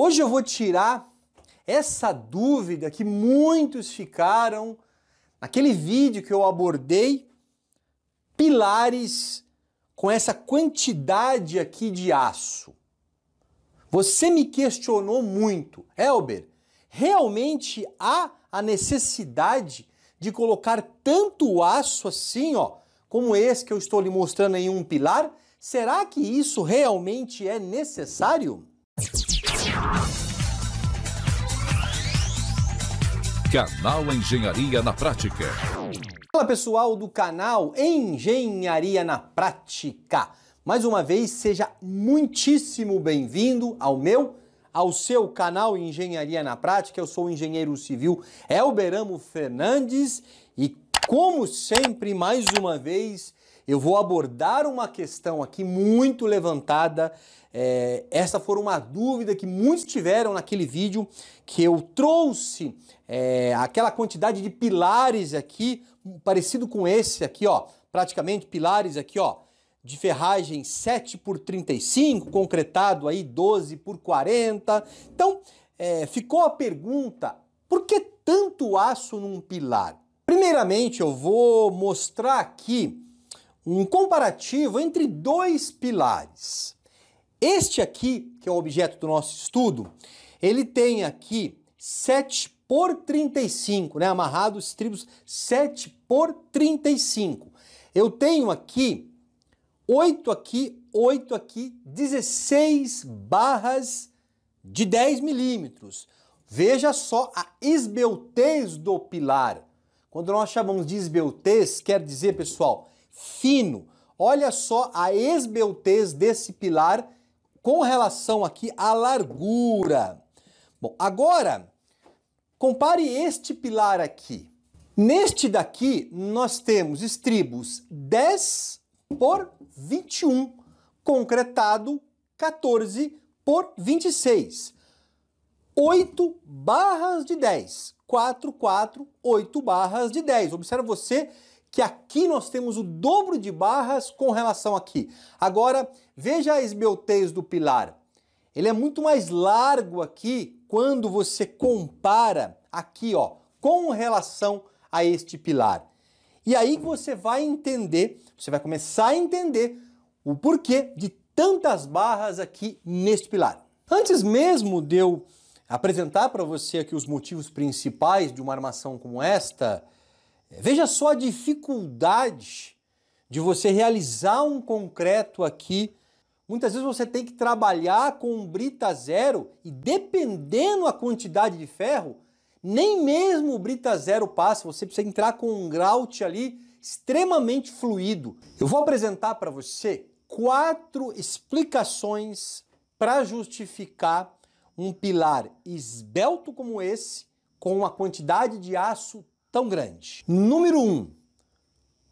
Hoje eu vou tirar essa dúvida que muitos ficaram naquele vídeo que eu abordei pilares com essa quantidade aqui de aço. Você me questionou muito, Elber, realmente há a necessidade de colocar tanto aço assim, ó, como esse que eu estou lhe mostrando em um pilar? Será que isso realmente é necessário? Canal Engenharia na Prática. Olá pessoal do canal Engenharia na Prática. Mais uma vez, seja muitíssimo bem-vindo ao meu, ao seu canal Engenharia na Prática. Eu sou o engenheiro civil Elberamo Fernandes e, como sempre, mais uma vez, eu vou abordar uma questão aqui muito levantada. É, essa foi uma dúvida que muitos tiveram naquele vídeo que eu trouxe é, aquela quantidade de pilares aqui, parecido com esse aqui, ó. Praticamente pilares aqui, ó de ferragem 7 por 35, concretado aí 12 por 40. Então, é, ficou a pergunta: por que tanto aço num pilar? Primeiramente, eu vou mostrar aqui um comparativo entre dois pilares. Este aqui, que é o objeto do nosso estudo, ele tem aqui 7 por 35, né? Amarrado os tribos 7 por 35. Eu tenho aqui 8 aqui, 8 aqui, 16 barras de 10 milímetros. Veja só a esbeltez do pilar. Quando nós chamamos de esbeltez, quer dizer, pessoal, fino. Olha só a esbeltez desse pilar com relação aqui à largura. Bom, agora compare este pilar aqui. Neste daqui nós temos estribos 10 por 21, concretado 14 por 26. 8 barras de 10. 4, 4, 8 barras de 10. Observa você que aqui nós temos o dobro de barras com relação aqui. Agora, veja a esbeltez do pilar. Ele é muito mais largo aqui quando você compara aqui, ó, com relação a este pilar. E aí você vai entender, você vai começar a entender o porquê de tantas barras aqui neste pilar. Antes mesmo de eu apresentar para você aqui os motivos principais de uma armação como esta, é, veja só a dificuldade de você realizar um concreto aqui. Muitas vezes você tem que trabalhar com um brita zero e dependendo a quantidade de ferro, nem mesmo o brita zero passa, você precisa entrar com um grout ali extremamente fluido. Eu vou apresentar para você quatro explicações para justificar um pilar esbelto como esse, com uma quantidade de aço tão grande. Número 1. Um,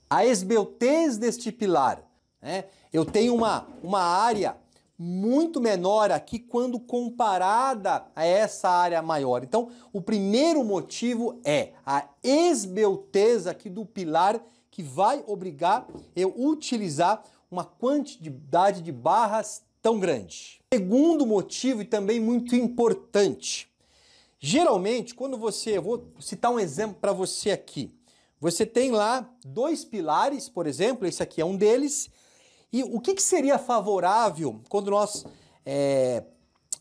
a esbeltez deste pilar. Né? Eu tenho uma, uma área muito menor aqui quando comparada a essa área maior. Então, o primeiro motivo é a esbeltez aqui do pilar que vai obrigar eu utilizar uma quantidade de barras tão grande. Segundo motivo e também muito importante, Geralmente, quando você, eu vou citar um exemplo para você aqui. Você tem lá dois pilares, por exemplo, esse aqui é um deles. E o que, que seria favorável quando nós é,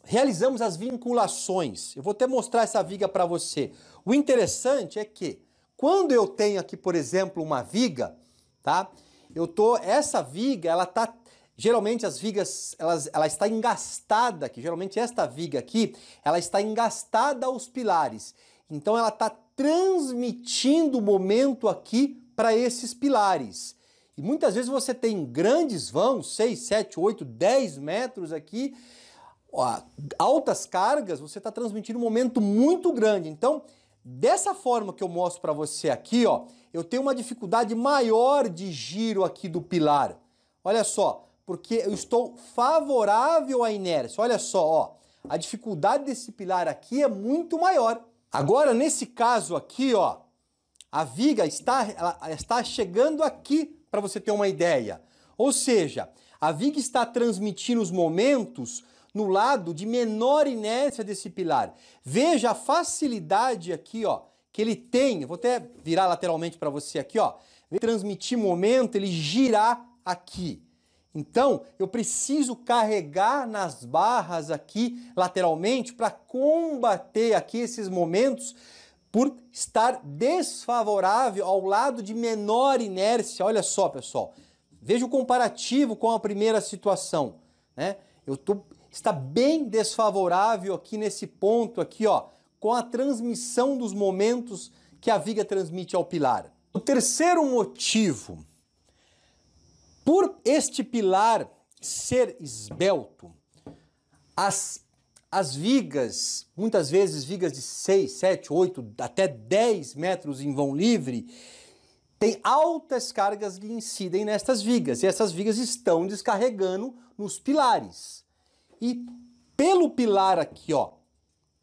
realizamos as vinculações? Eu vou até mostrar essa viga para você. O interessante é que quando eu tenho aqui, por exemplo, uma viga, tá? Eu tô essa viga, ela tá Geralmente as vigas, elas, ela está engastada aqui, geralmente esta viga aqui, ela está engastada aos pilares. Então ela está transmitindo o momento aqui para esses pilares. E muitas vezes você tem grandes vãos, 6, 7, 8, 10 metros aqui, ó, altas cargas, você está transmitindo um momento muito grande. Então, dessa forma que eu mostro para você aqui, ó, eu tenho uma dificuldade maior de giro aqui do pilar. Olha só, porque eu estou favorável à inércia. Olha só, ó, a dificuldade desse pilar aqui é muito maior. Agora, nesse caso aqui, ó, a viga está, está chegando aqui para você ter uma ideia. Ou seja, a viga está transmitindo os momentos no lado de menor inércia desse pilar. Veja a facilidade aqui, ó, que ele tem. Eu vou até virar lateralmente para você aqui, ó. Transmitir momento, ele girar aqui. Então, eu preciso carregar nas barras aqui lateralmente para combater aqui esses momentos por estar desfavorável ao lado de menor inércia. Olha só, pessoal. Veja o comparativo com a primeira situação, né? Eu tô está bem desfavorável aqui nesse ponto aqui, ó, com a transmissão dos momentos que a viga transmite ao pilar. O terceiro motivo por este pilar ser esbelto, as, as vigas, muitas vezes vigas de 6, 7, 8, até 10 metros em vão livre, tem altas cargas que incidem nestas vigas, e essas vigas estão descarregando nos pilares. E pelo pilar aqui, ó,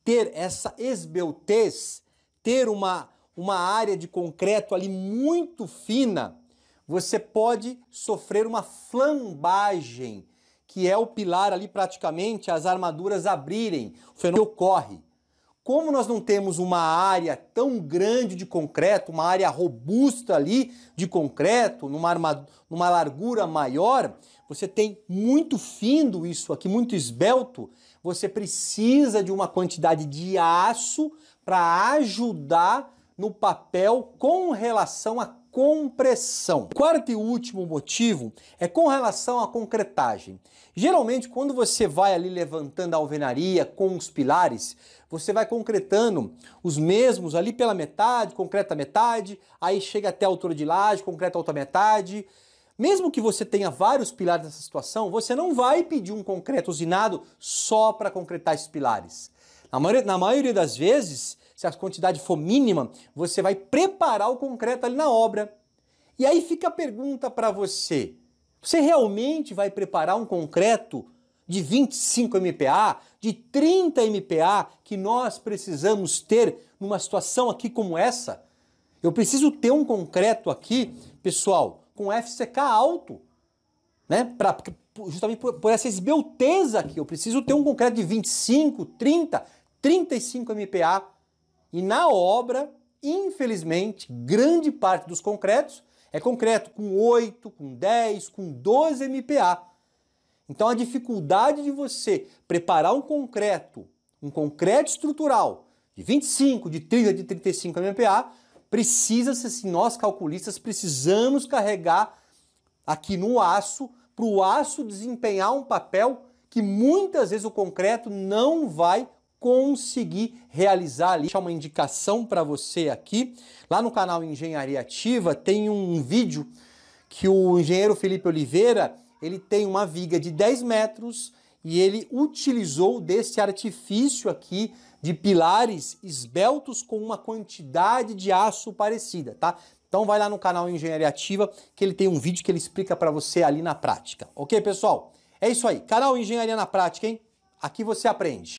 ter essa esbeltez, ter uma, uma área de concreto ali muito fina, você pode sofrer uma flambagem, que é o pilar ali praticamente as armaduras abrirem. O fenômeno ocorre. Como nós não temos uma área tão grande de concreto, uma área robusta ali de concreto, numa, armadura, numa largura maior, você tem muito findo isso aqui, muito esbelto. Você precisa de uma quantidade de aço para ajudar no papel com relação a compressão. quarto e último motivo é com relação à concretagem. Geralmente, quando você vai ali levantando a alvenaria com os pilares, você vai concretando os mesmos ali pela metade, concreta metade, aí chega até a altura de laje, concreta a outra metade. Mesmo que você tenha vários pilares nessa situação, você não vai pedir um concreto usinado só para concretar esses pilares. Na maioria, na maioria das vezes, se a quantidade for mínima, você vai preparar o concreto ali na obra. E aí fica a pergunta para você: você realmente vai preparar um concreto de 25 MPa, de 30 MPa que nós precisamos ter numa situação aqui como essa? Eu preciso ter um concreto aqui, pessoal, com FCK alto, né? Pra, justamente por, por essa esbelteza aqui, eu preciso ter um concreto de 25, 30, 35 MPa e na obra, infelizmente, grande parte dos concretos é concreto com 8, com 10, com 12 MPa. Então a dificuldade de você preparar um concreto, um concreto estrutural de 25, de 30, de 35 MPa, precisa se assim, nós calculistas precisamos carregar aqui no aço para o aço desempenhar um papel que muitas vezes o concreto não vai conseguir realizar ali. Deixa uma indicação para você aqui. Lá no canal Engenharia Ativa tem um vídeo que o engenheiro Felipe Oliveira ele tem uma viga de 10 metros e ele utilizou desse artifício aqui de pilares esbeltos com uma quantidade de aço parecida, tá? Então vai lá no canal Engenharia Ativa que ele tem um vídeo que ele explica para você ali na prática. OK, pessoal? É isso aí. Canal Engenharia na Prática, hein? Aqui você aprende.